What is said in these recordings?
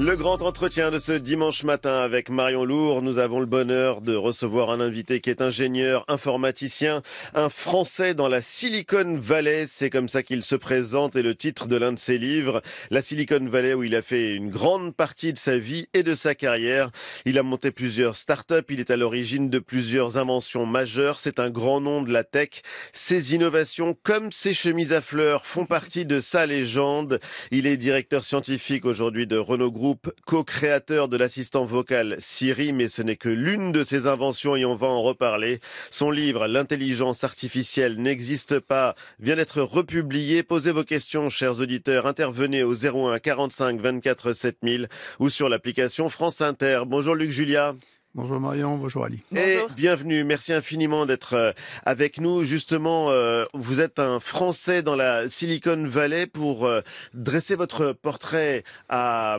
Le grand entretien de ce dimanche matin avec Marion Lourd. Nous avons le bonheur de recevoir un invité qui est ingénieur, informaticien, un Français dans la Silicon Valley. C'est comme ça qu'il se présente et le titre de l'un de ses livres, La Silicon Valley, où il a fait une grande partie de sa vie et de sa carrière. Il a monté plusieurs startups. Il est à l'origine de plusieurs inventions majeures. C'est un grand nom de la tech. Ses innovations, comme ses chemises à fleurs, font partie de sa légende. Il est directeur scientifique aujourd'hui de Renault Group co-créateur de l'assistant vocal Siri, mais ce n'est que l'une de ses inventions et on va en reparler. Son livre, L'intelligence artificielle n'existe pas, vient d'être republié. Posez vos questions, chers auditeurs. Intervenez au 01 45 24 7000 ou sur l'application France Inter. Bonjour Luc Julia. Bonjour Marion, bonjour Ali. Et bienvenue, merci infiniment d'être euh, avec nous. Justement, euh, vous êtes un Français dans la Silicon Valley pour euh, dresser votre portrait à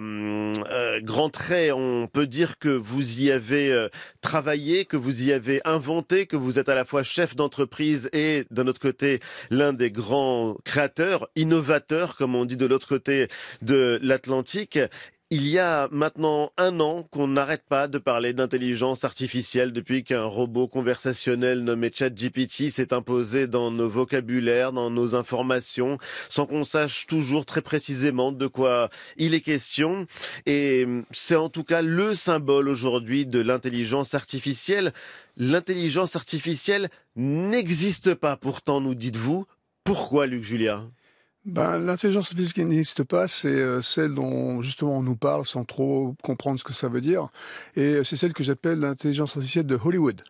grands traits. On peut dire que vous y avez travaillé, que vous y avez inventé, que vous êtes à la fois chef d'entreprise et d'un autre côté l'un des grands créateurs, innovateurs, comme on dit de l'autre côté de l'Atlantique. Il y a maintenant un an qu'on n'arrête pas de parler d'intelligence artificielle depuis qu'un robot conversationnel nommé ChatGPT s'est imposé dans nos vocabulaires, dans nos informations, sans qu'on sache toujours très précisément de quoi il est question. Et c'est en tout cas le symbole aujourd'hui de l'intelligence artificielle. L'intelligence artificielle n'existe pas pourtant, nous dites-vous. Pourquoi, Luc Julia ben, L'intelligence artificielle n'existe pas, c'est euh, celle dont justement on nous parle sans trop comprendre ce que ça veut dire. Et euh, c'est celle que j'appelle l'intelligence artificielle de Hollywood.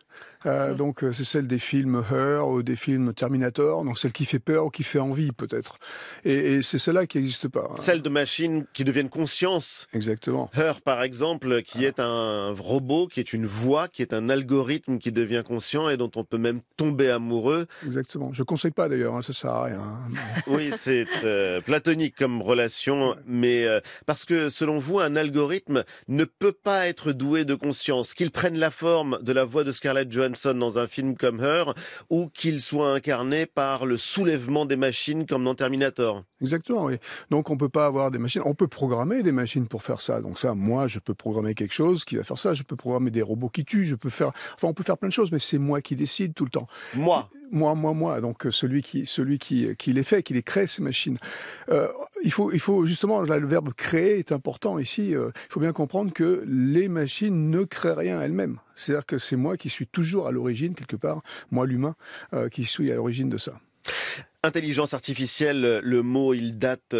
Euh, donc euh, c'est celle des films Her ou des films Terminator, donc celle qui fait peur ou qui fait envie peut-être. Et, c'est celle-là qui n'existe pas. Hein. Celle de machines qui deviennent conscience. Exactement. Her par exemple, qui est un robot, qui est une voix, qui est un algorithme qui devient conscient et dont on peut même tomber amoureux. Exactement. Je ne conseille pas d'ailleurs, ça hein, ça sert à rien. Hein. oui, c'est euh, platonique comme relation, mais parce que selon vous, un algorithme ne peut pas être doué de conscience, qu'il prenne la forme de la voix de Scarlett Johansson dans un film comme Her ou qu'il soit incarné par le soulèvement des machines comme dans Terminator. Exactement, oui. Donc on peut pas avoir des machines, on peut programmer des machines pour faire ça. Donc ça, moi, je peux programmer quelque chose qui va faire ça. Je peux programmer des robots qui tuent. Je peux faire, enfin, on peut faire plein de choses, mais c'est moi qui décide tout le temps. Moi moi, moi, moi. Donc euh, celui qui, celui qui, euh, qui les fait, qui les crée ces machines. Euh, il faut, il faut justement, le verbe créer est important ici. il faut bien comprendre que les machines ne créent rien elles-mêmes. C'est-à-dire que c'est moi qui suis toujours à l'origine quelque part, moi l'humain, qui suis à l'origine de ça. Intelligence artificielle, le mot, il date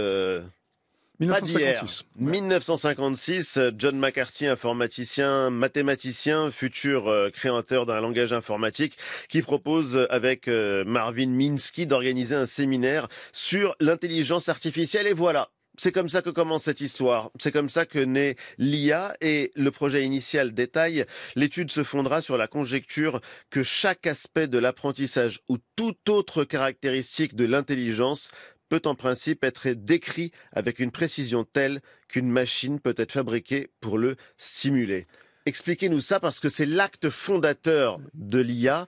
1956. 1956, euh, John McCarthy, informaticien, mathématicien, futur euh, créateur d'un langage informatique, qui propose euh, avec Marvin Minsky d'organiser un séminaire sur l'intelligence artificielle. Et voilà, c'est comme ça que commence cette histoire. C'est comme ça que naît l'IA et le projet initial Détail. L'étude se fondera sur la conjecture que chaque aspect de l'apprentissage ou toute autre caractéristique de l'intelligence peut en principe être décrit avec une précision telle qu'une machine peut être fabriquée pour le stimuler. Expliquez-nous ça parce que c'est l'acte fondateur de l'IA,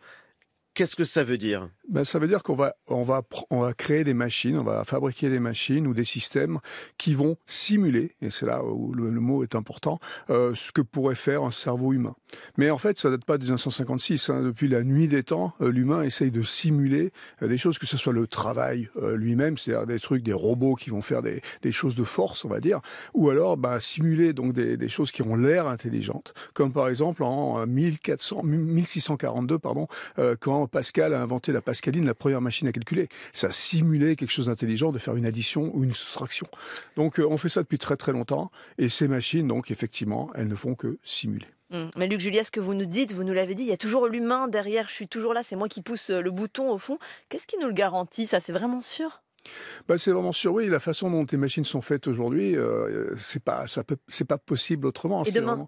Qu'est-ce que ça veut dire ben, Ça veut dire qu'on va, on va, on va créer des machines, on va fabriquer des machines ou des systèmes qui vont simuler, et c'est là où le, mot est important, euh, ce que pourrait faire un cerveau humain. Mais en fait, ça date pas de 1956. Hein. Depuis la nuit des temps, euh, l'humain essaye de simuler euh, des choses, que ce soit le travail lui-même, c'est-à-dire des trucs, des robots qui vont faire des, des, choses de force, on va dire, ou alors ben, simuler donc des, des choses qui ont l'air intelligentes, comme par exemple en 1400, 1642, pardon, quand Pascal a inventé la Pascaline, la première machine à calculer. Ça simulait quelque chose d'intelligent de faire une addition ou une soustraction. Donc euh, on fait ça depuis très très longtemps et ces machines, donc effectivement, elles ne font que simuler. Mmh. Mais Luc Julia, ce que vous nous dites, vous nous l'avez dit, il y a toujours l'humain derrière, je suis toujours là, c'est moi qui pousse euh, le bouton au fond. Qu'est-ce qui nous le garantit ça C'est vraiment sûr bah, c'est vraiment sûr. Oui, la façon dont les machines sont faites aujourd'hui, euh, c'est pas, c'est pas possible autrement. Et demain.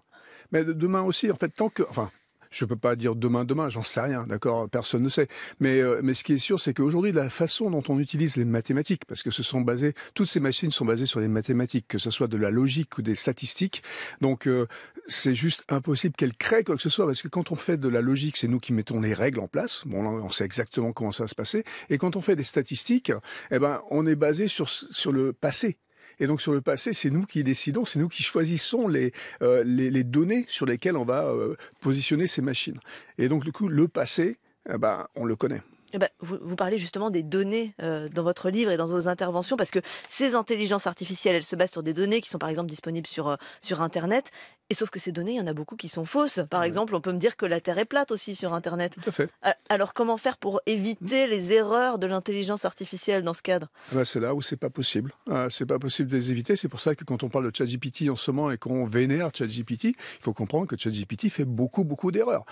Mais demain aussi, en fait, tant que, enfin, je peux pas dire demain, demain, j'en sais rien, d'accord Personne ne sait. Mais, euh, mais ce qui est sûr, c'est qu'aujourd'hui, la façon dont on utilise les mathématiques, parce que ce sont basés, toutes ces machines sont basées sur les mathématiques, que ce soit de la logique ou des statistiques. Donc, euh, c'est juste impossible qu'elles créent quoi que ce soit, parce que quand on fait de la logique, c'est nous qui mettons les règles en place. Bon, on sait exactement comment ça va se passer. Et quand on fait des statistiques, eh ben, on est basé sur, sur le passé. Et donc sur le passé, c'est nous qui décidons, c'est nous qui choisissons les, euh, les, données sur lesquelles on va euh, positionner ces machines. Et donc du coup, le passé, eh ben, on le connaît. Eh ben, vous, parlez justement des données euh, dans votre livre et dans vos interventions, parce que ces intelligences artificielles, elles se basent sur des données qui sont par exemple disponibles sur, sur Internet. Et sauf que ces données, il y en a beaucoup qui sont fausses. Par exemple, on peut me dire que la Terre est plate aussi sur Internet. Tout à fait. Alors comment faire pour éviter mhm. les erreurs de l'intelligence artificielle dans ce cadre ah bah, C'est là où c'est pas possible. Ah, c'est pas possible de les éviter. C'est pour ça que quand on parle de ChatGPT en ce moment et qu'on vénère ChatGPT, il faut comprendre que ChatGPT fait beaucoup, beaucoup d'erreurs.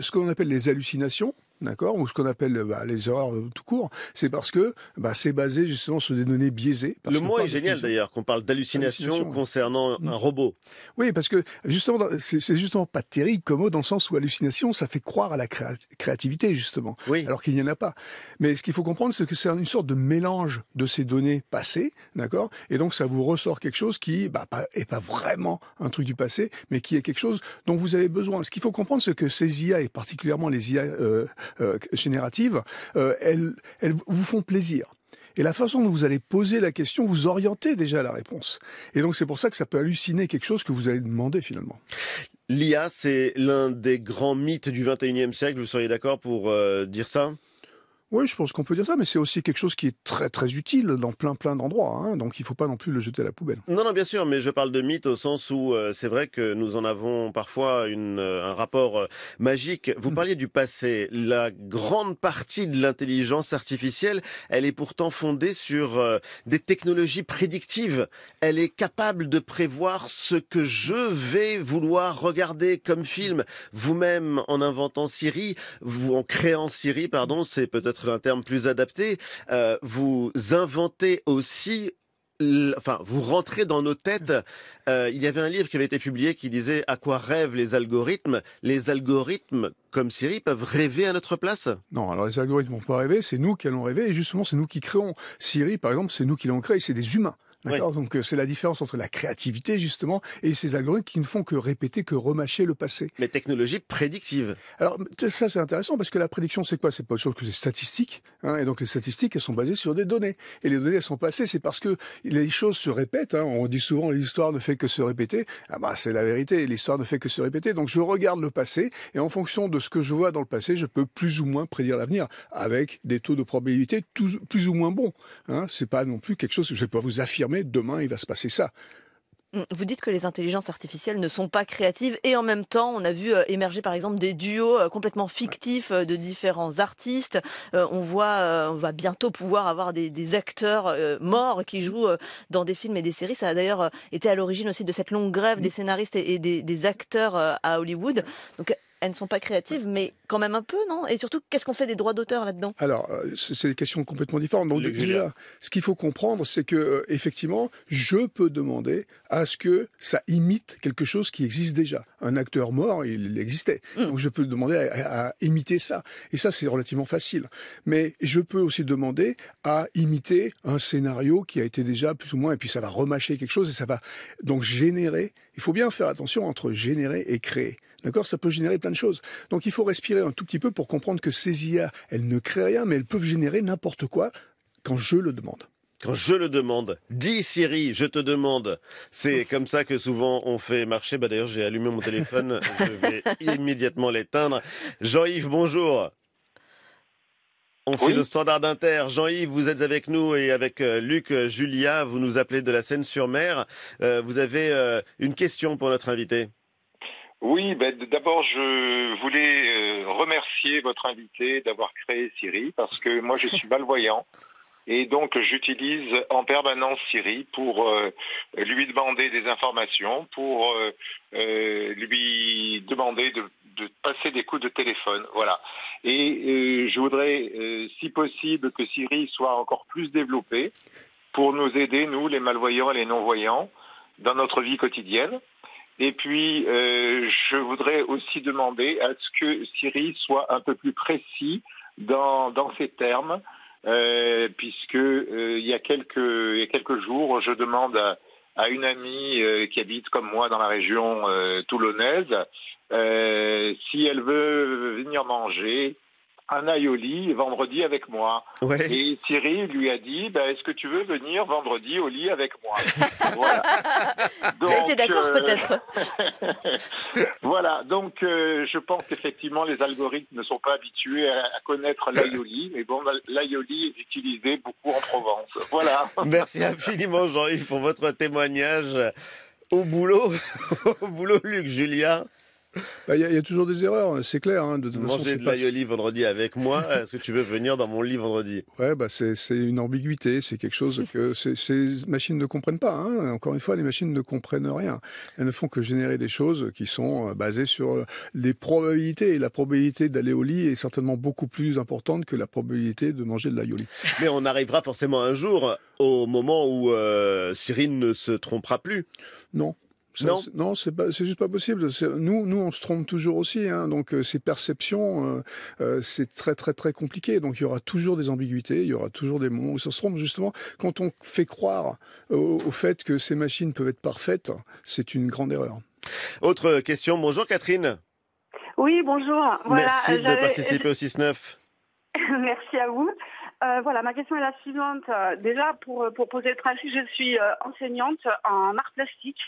Ce qu'on appelle les hallucinations, d'accord, ou ce qu'on appelle bah, les erreurs euh, tout court, c'est parce que bah, c'est basé justement sur des données biaisées. le mot est génial d'ailleurs, qu'on parle d'hallucinations concernant un mm. robot. Oui, parce que Justement, c'est justement pas terrible comme mot dans le sens où hallucination, ça fait croire à la créativité, justement. Alors qu'il n'y en a pas. Mais ce qu'il faut comprendre, c'est que c'est une sorte de mélange de ces données passées, d'accord Et donc, ça vous ressort quelque chose qui bah, pas, est pas vraiment un truc du passé, mais qui est quelque chose dont vous avez besoin. Ce qu'il faut comprendre, c'est que ces IA, et particulièrement les IA euh, euh, génératives, euh, elles vous font plaisir. Et la façon dont vous allez poser la question, vous orientez déjà la réponse. Et donc c'est pour ça que ça peut halluciner quelque chose que vous allez demander finalement. L'IA, c'est l'un des grands mythes du 21e siècle, vous seriez d'accord pour euh, dire ça oui, je pense qu'on peut dire ça, mais c'est aussi quelque chose qui est très très utile dans plein plein d'endroits, hein. donc il ne faut pas non plus le jeter à la poubelle. Non, non, bien sûr, mais je parle de mythe au sens où euh, c'est vrai que nous en avons parfois euh, un rapport euh, magique. Vous mm. parliez du passé, la grande partie de l'intelligence artificielle, elle est pourtant fondée sur des technologies prédictives. Elle est capable de prévoir ce que je vais vouloir regarder comme film. Vous-même, en inventant Siri, vous en créant Siri, pardon, c'est peut-être un terme plus adapté, euh, vous inventez aussi enfin, vous rentrez dans nos têtes. Mmh. Euh, il y avait un livre qui avait été publié qui disait à quoi rêvent les algorithmes. Les algorithmes, comme Siri, peuvent rêver à notre place. Non, alors les algorithmes ne vont pas rêver. c'est nous qui allons rêver. Et justement, c'est nous qui créons Siri, par exemple, c'est nous qui l'ont créé. C'est des humains D'accord. Donc euh, c'est la différence entre la créativité justement et ces algorithmes qui ne font que répéter, que remâcher le passé. Mais technologie prédictive. Alors ça c'est intéressant parce que la prédiction c'est quoi C'est pas autre chose que des statistiques. Hein, et donc les statistiques elles sont basées sur des données. Et les données elles sont passées, c'est parce que les choses se répètent. Hein, on dit souvent l'histoire ne fait que se répéter. Ah bah c'est la vérité. L'histoire ne fait que se répéter. Donc je regarde le passé et en fonction de ce que je vois dans le passé, je peux plus ou moins prédire l'avenir avec des taux de probabilité plus ou moins bons. Hein, c'est pas non plus quelque chose que je vais pas vous affirmer mais demain il va se passer ça. Hum, vous dites que les intelligences artificielles ne sont pas créatives et en même temps, on a vu euh, émerger par exemple des duos euh, complètement fictifs euh, de différents artistes. on voit, on va bientôt pouvoir avoir des, acteurs morts qui jouent dans des films et des séries. Ça a d'ailleurs été à l'origine aussi de cette longue grève des scénaristes et, des, des acteurs à Hollywood. Donc elles ne sont pas créatives, mais quand même un peu, non Et surtout, qu'est-ce qu'on fait des droits d'auteur là-dedans Alors, euh, c'est des questions complètement différentes. Donc, ce qu'il faut comprendre, c'est que euh, effectivement, je peux demander à ce que ça imite quelque chose qui existe déjà. Un acteur mort, il existait, mm. donc je peux demander à, à, imiter ça. Et ça, c'est relativement facile. Mais je peux aussi demander à imiter un scénario qui a été déjà plus ou moins, et puis ça va remâcher quelque chose et ça va donc générer. Il faut bien faire attention entre générer et créer. D'accord Ça peut générer plein de choses. Donc il faut respirer un tout petit peu pour comprendre que ces IA, elles ne créent rien, mais elles peuvent générer n'importe quoi quand je le demande. Quand je le demande, dis Siri, je te demande. C'est comme ça que souvent on fait marcher. Bah d'ailleurs, j'ai allumé mon téléphone, je vais immédiatement l'éteindre. Jean-Yves, bonjour. On fait le standard d'Inter. Jean-Yves, vous êtes avec nous et avec euh, Luc euh, Julia. Vous nous appelez de la Seine-sur-Mer. Euh, vous avez une question pour notre invité. Oui, ben, d'abord je voulais euh, remercier votre invité d'avoir créé Siri parce que moi je suis malvoyant et donc j'utilise en permanence Siri pour euh, lui demander des informations, pour euh, lui demander de, de, passer des coups de téléphone, voilà. Et je voudrais, si possible, que Siri soit encore plus développée pour nous aider, nous les malvoyants et les non-voyants, dans notre vie quotidienne. Et puis, euh, je voudrais aussi demander à ce que Siri soit un peu plus précis dans, dans ses termes, euh, puisque euh, il, y a quelques, quelques jours, je demande à, à une amie euh, qui habite comme moi dans la région toulonnaise si elle veut venir manger un aioli vendredi avec moi. Et Thierry lui a dit, bah, est-ce que tu veux venir vendredi au lit avec moi euh, Voilà. Donc, d'accord peut-être. voilà, donc je pense qu'effectivement les algorithmes ne sont pas habitués à, connaître l'aioli, mais bon, bah, l'aioli est utilisé beaucoup en Provence. Voilà. Merci infiniment Jean-Yves pour votre témoignage. Au boulot, au boulot Luc Julien. Bah, il y, a toujours des erreurs, c'est clair. Hein, de toute Manger de vendredi avec moi, est-ce que tu veux venir dans mon lit vendredi Ouais, bah, c'est une ambiguïté, c'est quelque chose que ces machines ne comprennent pas. Hein. Encore une fois, les machines ne comprennent rien. Elles ne font que générer des choses qui sont euh, basées sur euh, les probabilités. Et la probabilité d'aller au lit est certainement beaucoup plus importante que la probabilité de manger de l'aioli. Mais on arrivera forcément un jour au moment où euh, Cyrine ne se trompera plus. Non, non, non c'est juste pas possible. Nous, nous, on se trompe toujours aussi. Hein. donc, euh, ces perceptions, euh, euh, c'est très, très, très compliqué. Donc, il y aura toujours des ambiguïtés. Il y aura toujours des moments où ça se trompe. Justement, quand on fait croire au, fait que ces machines peuvent être parfaites, c'est une grande erreur. Autre question. Bonjour, Catherine. Oui, bonjour. Merci de participer au 6-9. Merci à vous. voilà, ma question est la suivante. Déjà, pour, pour poser le principe, je suis enseignante en art plastique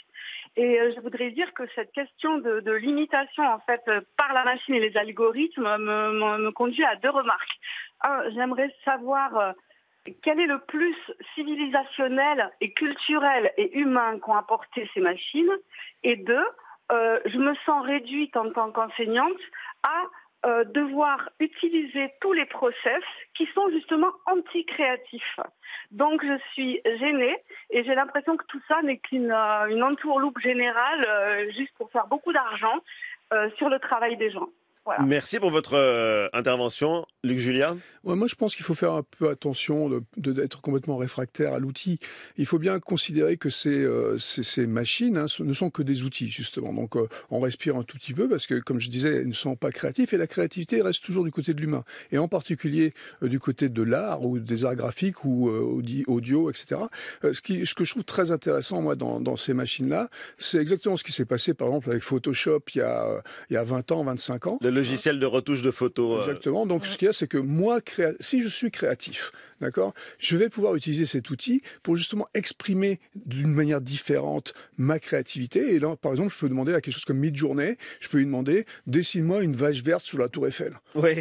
et euh, je voudrais dire que cette question de, l'imitation en fait euh, par la machine et les algorithmes me, conduit à deux remarques. Un, j'aimerais savoir euh, quel est le plus civilisationnel et culturel et humain qu'ont apporté ces machines. Et deux, je me sens réduite en tant qu'enseignante à euh, devoir utiliser tous les process qui sont justement anti-créatifs. Donc je suis gênée et j'ai l'impression que tout ça n'est qu'une euh, une entourloupe générale euh, juste pour faire beaucoup d'argent sur le travail des gens. Merci pour votre euh, intervention, Luc Julien. moi, je pense qu'il faut faire un peu attention d'être de, d'être complètement réfractaire à l'outil. Il faut bien considérer que ces, euh, ces, machines hein, ne sont que des outils, justement. Donc, euh, on respire un tout petit peu parce que, comme je disais, elles ne sont pas créatifs et la créativité reste toujours du côté de l'humain. Et en particulier du côté de l'art ou des arts graphiques ou audio, etc. ce, qui, ce que je trouve très intéressant, moi, dans, ces machines-là, c'est exactement ce qui s'est passé, par exemple, avec Photoshop il y a, il y a 20 ans, 25 ans logiciel de retouche de photos. Euh. Exactement. Donc, ce qu'il y a, c'est que moi, si je suis créatif, D'accord Je vais pouvoir utiliser cet outil pour justement exprimer d'une manière différente ma créativité. Et là, par exemple, je peux demander à quelque chose comme Midjourney, je peux lui demander dessine-moi une vache verte sur la Tour Eiffel.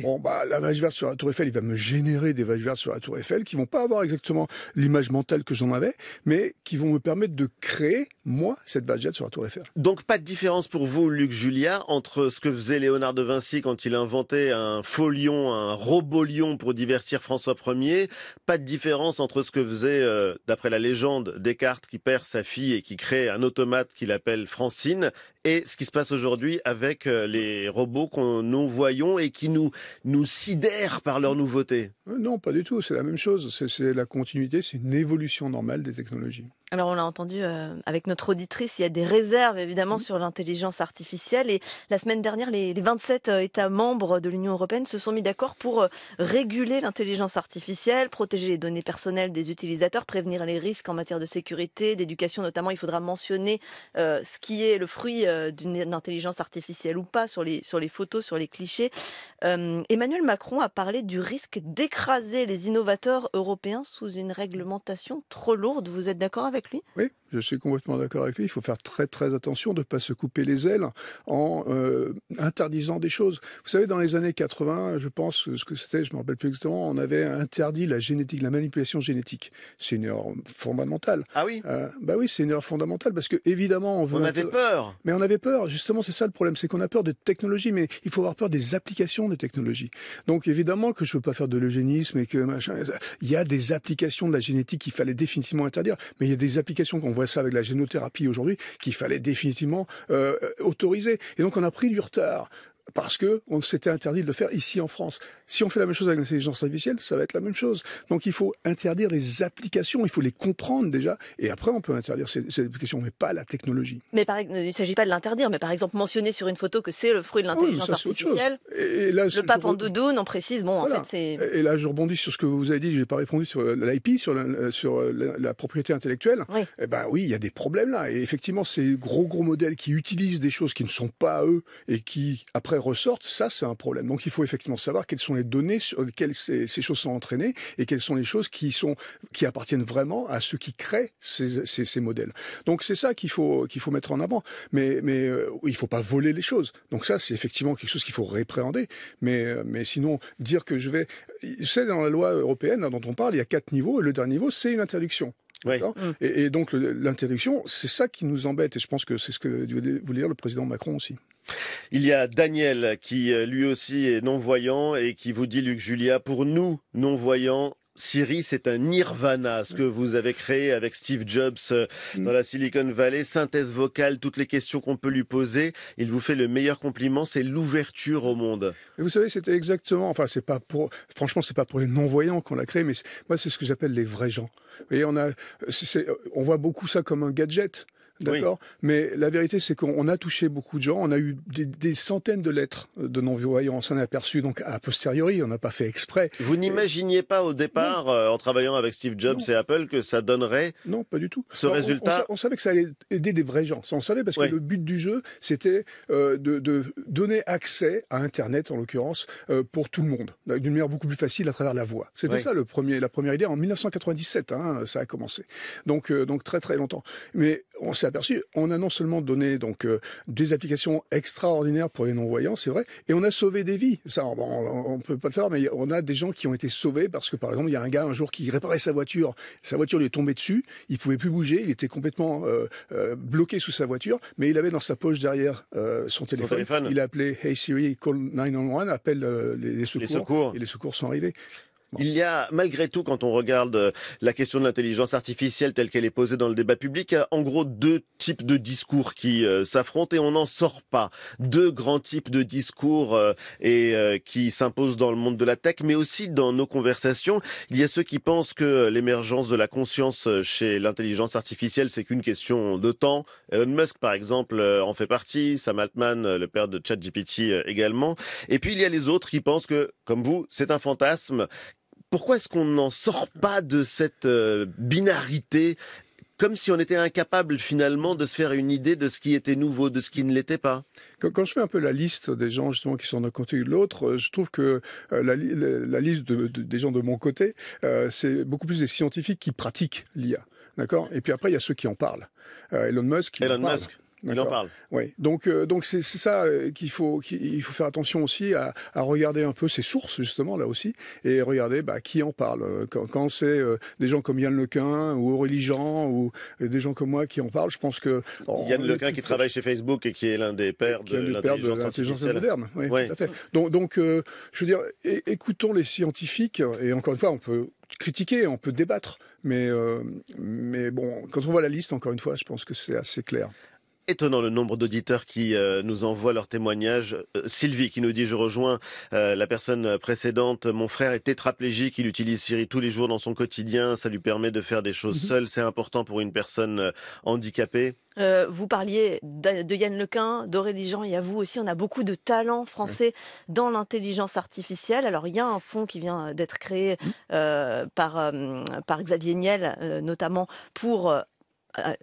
Bon, bah, la vache verte sur la Tour Eiffel, il va me générer des vaches vertes sur la Tour Eiffel qui vont pas avoir exactement l'image mentale que j'en avais, mais qui vont me permettre de créer, moi, cette vache verte sur la Tour Eiffel. Donc, pas de différence pour vous, Luc Julia, entre ce que faisait Léonard de Vinci quand il inventait un faux un robot lion pour divertir François Ier, pas de différence entre ce que faisait, euh, d'après la légende, Descartes qui perd sa fille et qui crée un automate qu'il appelle Francine, et ce qui se passe aujourd'hui avec euh, les robots qu'on nous voyons et qui nous sidèrent par leur nouveauté. Euh, non, pas du tout. C'est la même chose. C'est la continuité, c'est une évolution normale des technologies. Alors on l'a entendu euh, avec notre auditrice, il y a des réserves évidemment mhm. sur l'intelligence artificielle et la semaine dernière les, 27 euh, États membres de l'Union européenne se sont mis d'accord pour euh, réguler l'intelligence artificielle, protéger les données personnelles des utilisateurs, prévenir les risques en matière de sécurité, d'éducation notamment. Il faudra mentionner ce qui est le fruit d'une intelligence artificielle ou pas sur les, sur les photos, sur les clichés. Emmanuel Macron a parlé du risque d'écraser les innovateurs européens sous une réglementation trop lourde. Vous êtes d'accord avec oui, je suis complètement d'accord avec lui. Il faut faire très très attention de ne pas se couper les ailes en euh, interdisant des choses. Vous savez, dans les années 80, je pense, ce que c'était, je ne me rappelle plus exactement, on avait interdit la génétique, la manipulation génétique. C'est une erreur fondamentale. Ah oui euh, Bah oui, c'est une erreur fondamentale parce que évidemment, on avait peur. Mais on avait peur. Justement, c'est ça le problème, c'est qu'on a peur de technologie, mais il faut avoir peur des applications de technologie. Donc évidemment que je ne veux pas faire de l'eugénisme et que machin. Il y a des applications de la génétique qu'il fallait définitivement interdire, mais il y a des applications qu'on voit ça avec la génothérapie aujourd'hui, qu'il fallait définitivement euh, euh, autoriser. Et donc on a pris du retard parce que on s'était interdit de le faire ici en France. Si on fait la même chose avec l'intelligence artificielle, ça va être la même chose. Donc il faut interdire les applications, il faut les comprendre déjà, et après on peut interdire ces, applications, mais pas la technologie. Mais il ne s'agit pas de l'interdire, mais par exemple mentionner sur une photo que c'est le fruit de l'intelligence artificielle. Et, là, le pape en doudou n'en précise. Bon, en fait, c'est. Et là, je rebondis sur ce que vous avez dit. Je n'ai pas répondu sur euh, l'IP, sur, la, euh, sur euh, la, propriété intellectuelle. Oui. Eh ben oui, il y a des problèmes là. Et effectivement, ces gros gros modèles qui utilisent des choses qui ne sont pas à eux et qui après ressortent, ça c'est un problème. Donc il faut effectivement savoir quelles sont les données sur lesquelles ces, choses sont entraînées et quelles sont les choses qui sont qui appartiennent vraiment à ceux qui créent ces, ces, modèles. Donc c'est ça qu'il faut qu'il faut mettre en avant. Mais mais ne euh, il faut pas voler les choses. Donc ça c'est effectivement quelque chose qu'il faut répréhender. Mais euh, mais sinon dire que je vais, c'est euh, dans la loi européenne hein, dont on parle, il y a quatre niveaux et le dernier niveau c'est une interdiction. Mm. Et, donc l'interdiction, c'est ça qui nous embête. Et je pense que c'est ce que voulait dire le président Macron aussi. Il y a Daniel qui euh, lui aussi est non-voyant et qui vous dit, Luc Julia, pour nous non-voyants, Siri, c'est un nirvana, ce que vous avez créé avec Steve Jobs euh, mm. dans la Silicon Valley. Synthèse vocale, toutes les questions qu'on peut lui poser. Il vous fait le meilleur compliment, c'est l'ouverture au monde. vous savez, c'était exactement, enfin, c'est pas franchement, c'est pas pour les non-voyants qu'on l'a créé, mais moi, c'est ce que j'appelle les vrais gens. Vous on voit beaucoup ça comme un gadget. D'accord Mais la vérité, c'est qu'on a touché beaucoup de gens. On a eu des, centaines de lettres euh, de non-voyants. On s'en est aperçu, donc, a posteriori. On n'a pas fait exprès. Vous euh, n'imaginiez pas au départ, euh, en travaillant avec Steve Jobs et Apple, que ça donnerait non, pas du tout. ce résultat on, savait que ça allait aider des vrais gens. on savait parce que le but du jeu, c'était de, de, donner accès à Internet, en l'occurrence, pour tout le monde, d'une manière beaucoup plus facile à travers la voix. C'était ça le premier, la première idée. En 1997, hein, ça a commencé. Donc, donc très, très longtemps. Mais on s'est aperçu, on a non seulement donné donc euh, des applications extraordinaires pour les non-voyants, c'est vrai, et on a sauvé des vies. Ça, on, ne peut pas le savoir, mais on a des gens qui ont été sauvés parce que par exemple, il y a un gars un jour qui réparait sa voiture, sa voiture lui est tombée dessus, il pouvait plus bouger, il était complètement euh, euh, bloqué sous sa voiture, mais il avait dans sa poche derrière son téléphone. Il a appelé Hey Siri, call 911, appelle les secours et les secours sont arrivés. Il y a, malgré tout, quand on regarde euh, la question de l'intelligence artificielle telle qu'elle est posée dans le débat public, en gros deux types de discours qui euh, s'affrontent et on n'en sort pas. Deux grands types de discours euh, et qui s'imposent dans le monde de la tech, mais aussi dans nos conversations. Il y a ceux qui pensent que l'émergence de la conscience chez l'intelligence artificielle, c'est qu'une question de temps. Elon Musk, par exemple, en fait partie. Sam Altman, le père de ChatGPT également. Et puis il y a les autres qui pensent que, comme vous, c'est un fantasme pourquoi est-ce qu'on n'en sort pas de cette euh, binarité comme si on était incapable finalement de se faire une idée de ce qui était nouveau, de ce qui ne l'était pas. Quand, je fais un peu la liste des gens justement qui sont d'un côté ou de l'autre, euh, je trouve que euh, la, liste des gens de mon côté, c'est beaucoup plus des scientifiques qui pratiquent l'IA. D'accord Et puis après, il y a ceux qui en parlent. Elon Musk. Musk. Il en parle. Oui. Donc, euh, donc c'est ça euh, qu'il faut, qu'il faut faire attention aussi à, regarder un peu ses sources justement là aussi et regarder bah, qui en parle. Euh, quand, c'est des gens comme Yann Lequin ou Aurélie Jean ou des gens comme moi qui en parlent, je pense que Yann Lequin qui travaille chez Facebook et qui est l'un des pères de l'intelligence moderne. Oui, Tout à fait. Donc, donc je veux dire, écoutons les scientifiques et encore une fois, on peut critiquer, on peut débattre, mais, mais bon, quand on voit la liste, encore une fois, je pense que c'est assez clair étonnant le nombre d'auditeurs qui euh, nous envoient leurs témoignages. Euh, Sylvie qui nous dit je rejoins euh, la personne précédente, mon frère est tétraplégique, il utilise Siri tous les jours dans son quotidien, ça lui permet de faire des choses mhm. seul, c'est important pour une personne handicapée. vous parliez de Yann Lequin, d'Aurélie Jean et à vous aussi. On a beaucoup de talents français dans l'intelligence artificielle. Alors, il y a un fonds qui vient d'être créé mhm. par, par Xavier Niel, notamment pour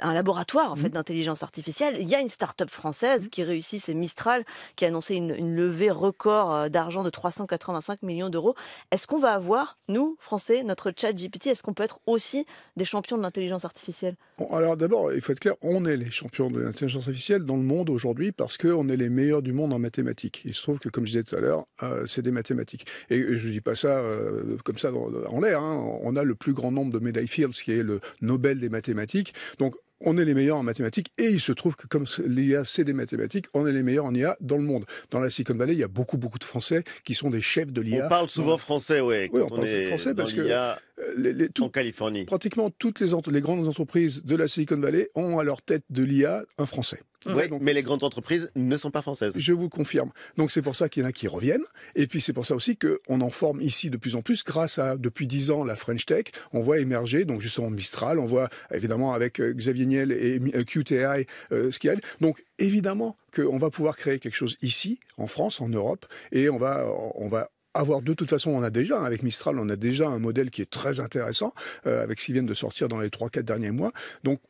un laboratoire en fait mmh. d'intelligence artificielle. Il y a une start-up française mmh. qui réussit, c'est Mistral, qui a annoncé une, levée record euh, d'argent de 385 millions d'euros. Est-ce qu'on va avoir, nous, Français, notre chat GPT, est-ce qu'on peut être aussi des champions de l'intelligence artificielle bon, Alors d'abord, il faut être clair, on est les champions de l'intelligence artificielle dans le monde aujourd'hui parce qu'on est les meilleurs du monde en mathématiques. Il se trouve que, comme je disais tout à l'heure, euh, c'est des mathématiques. Et je ne dis pas ça euh, comme ça en l'air. Hein. On a le plus grand nombre de médailles Fields, qui est le Nobel des mathématiques. Donc, on est les meilleurs en mathématiques et il se trouve que comme l'IA c'est des mathématiques, on est les meilleurs en IA dans le monde. Dans la Silicon Valley, il y a beaucoup beaucoup de Français qui sont des chefs de l'IA. On parle souvent français, quand oui. on, parle français parce que euh, en Californie. Pratiquement toutes les grandes entreprises de la Silicon Valley ont à leur tête de l'IA un Français. Oui, mais les grandes entreprises ne sont pas françaises. Je vous confirme. Donc c'est pour ça qu'il y en a qui reviennent. Et puis c'est pour ça aussi qu'on en forme ici de plus en plus grâce à, depuis 10 ans, la French Tech. On voit émerger, donc justement Mistral, on voit évidemment avec euh, Xavier Niel et euh, QTI euh, ce qu'il y a. Donc évidemment qu'on va pouvoir créer quelque chose ici, en France, en Europe, et on va, on va avoir de toute façon, on a déjà, avec Mistral, on a déjà un modèle qui est très intéressant, avec ce qui vient de sortir dans les 3-4 derniers mois. Donc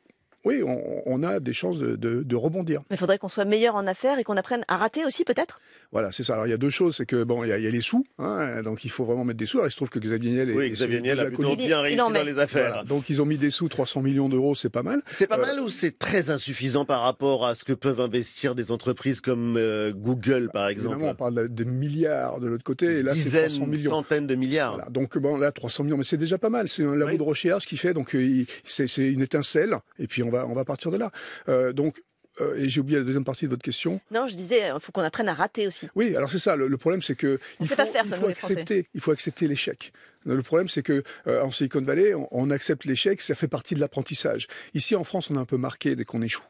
oui, on, a des chances de, rebondir. Mais il faudrait qu'on soit meilleur en affaires et qu'on apprenne à rater aussi, peut-être Voilà, c'est ça. Alors, il y a deux choses. C'est que, bon, il y, a, les sous, hein, donc il faut vraiment mettre des sous. Alors, il trouve que Xavier Niel est. Oui, Xavier Niel a plutôt bien réussi dans les affaires. donc, ils ont mis des sous, 300 millions d'euros, c'est pas mal. C'est pas euh, mal ou c'est très insuffisant par rapport à ce que peuvent investir des entreprises comme euh, Google, par exemple On parle de milliards de l'autre côté. Et là, Dizaines, 300 centaines de milliards. donc, bon, là, 300 millions, mais c'est déjà pas mal. C'est un labo de recherche qui fait, donc, euh, c'est une étincelle. Et puis, on va on va partir de là. Euh, donc, euh, et j'ai oublié la deuxième partie de votre question. Non, je disais, il euh, faut qu'on apprenne à rater aussi. Oui, alors c'est ça. Le, problème, c'est que il faut, accepter, il faut accepter l'échec. Le problème, c'est que en Silicon Valley, on, accepte l'échec, ça fait partie de l'apprentissage. Ici, en France, on est un peu marqué dès qu'on échoue.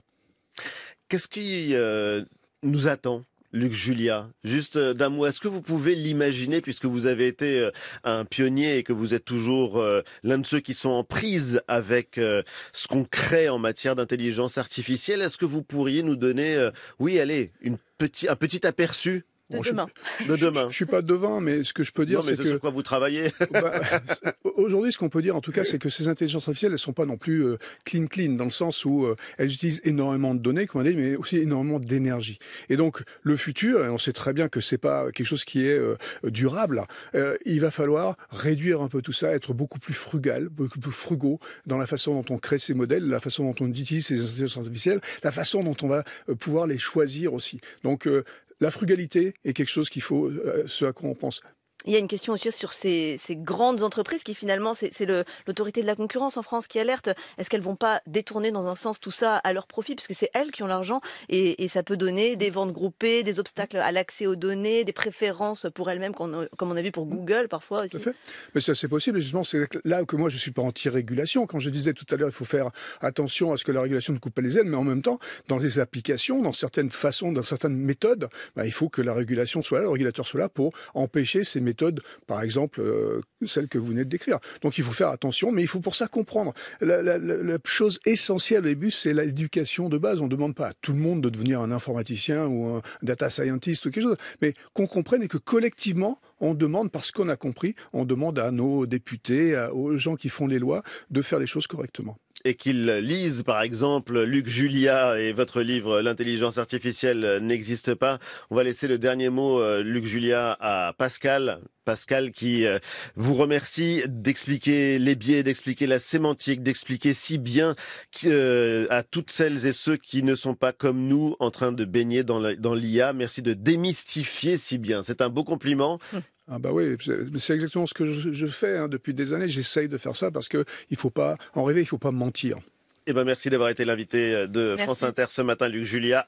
Qu'est-ce qui nous attend Luc Julia, juste euh, d'un mot, est-ce que vous pouvez l'imaginer, puisque vous avez été euh, un pionnier et que vous êtes toujours euh, l'un de ceux qui sont en prise avec ce qu'on crée en matière d'intelligence artificielle, est-ce que vous pourriez nous donner, oui, allez, une petit, un petit aperçu de demain. de demain. Je, suis pas devant mais ce que je peux dire, c'est ce que sur quoi vous travaillez. Bah, aujourd'hui, ce qu'on peut dire, en tout cas, c'est que ces intelligences artificielles, elles sont pas non plus euh, clean clean dans le sens où euh, elles utilisent énormément de données, comme on dit, mais aussi énormément d'énergie. Et donc, le futur, et on sait très bien que c'est pas quelque chose qui est euh, durable. il va falloir réduire un peu tout ça, être beaucoup plus frugal, beaucoup plus frugaux dans la façon dont on crée ces modèles, la façon dont on utilise ces intelligences artificielles, la façon dont on va pouvoir les choisir aussi. Donc, la frugalité est quelque chose qu'il faut, euh, ce à quoi on pense. Il y a une question aussi sur ces, grandes entreprises qui finalement, c'est l'autorité de la concurrence en France qui alerte. Est-ce qu'elles vont pas détourner dans un sens tout ça à leur profit puisque c'est elles qui ont l'argent et, ça peut donner des ventes groupées, des obstacles à l'accès aux données, des préférences pour elles-mêmes comme on a vu pour mm. Google parfois aussi. Mais ça c'est possible. Justement, c'est là que moi je suis pas anti-régulation. Quand je disais tout à l'heure, il faut faire attention à ce que la régulation ne coupe pas les ailes, mais en même temps, dans les applications, dans certaines façons, dans certaines méthodes, bah, il faut que la régulation soit là, le régulateur soit là pour empêcher ces méthodes par exemple euh, celle que vous venez de décrire. Donc il faut faire attention, mais il faut pour ça comprendre. La, la chose essentielle au début, c'est l'éducation de base. On ne demande pas à tout le monde de devenir un informaticien ou un data scientist ou quelque chose, mais qu'on comprenne et que collectivement, on demande, parce qu'on a compris, on demande à nos députés, aux gens qui font les lois, de faire les choses correctement et qu'ils lisent par exemple Luc Julia et votre livre L'intelligence artificielle euh, n'existe pas. On va laisser le dernier mot, euh, Luc Julia, à Pascal. Pascal qui euh, vous remercie d'expliquer les biais, d'expliquer la sémantique, d'expliquer si bien à toutes celles et ceux qui ne sont pas comme nous en train de baigner dans l'IA. Merci de démystifier si bien. C'est un beau compliment hum. Ah bah oui, c'est exactement ce que je, fais hein, depuis des années. J'essaye de faire ça parce qu'il il faut pas en rêver, il faut pas mentir. Eh ben merci d'avoir été l'invité de France Inter ce matin, Luc Julia.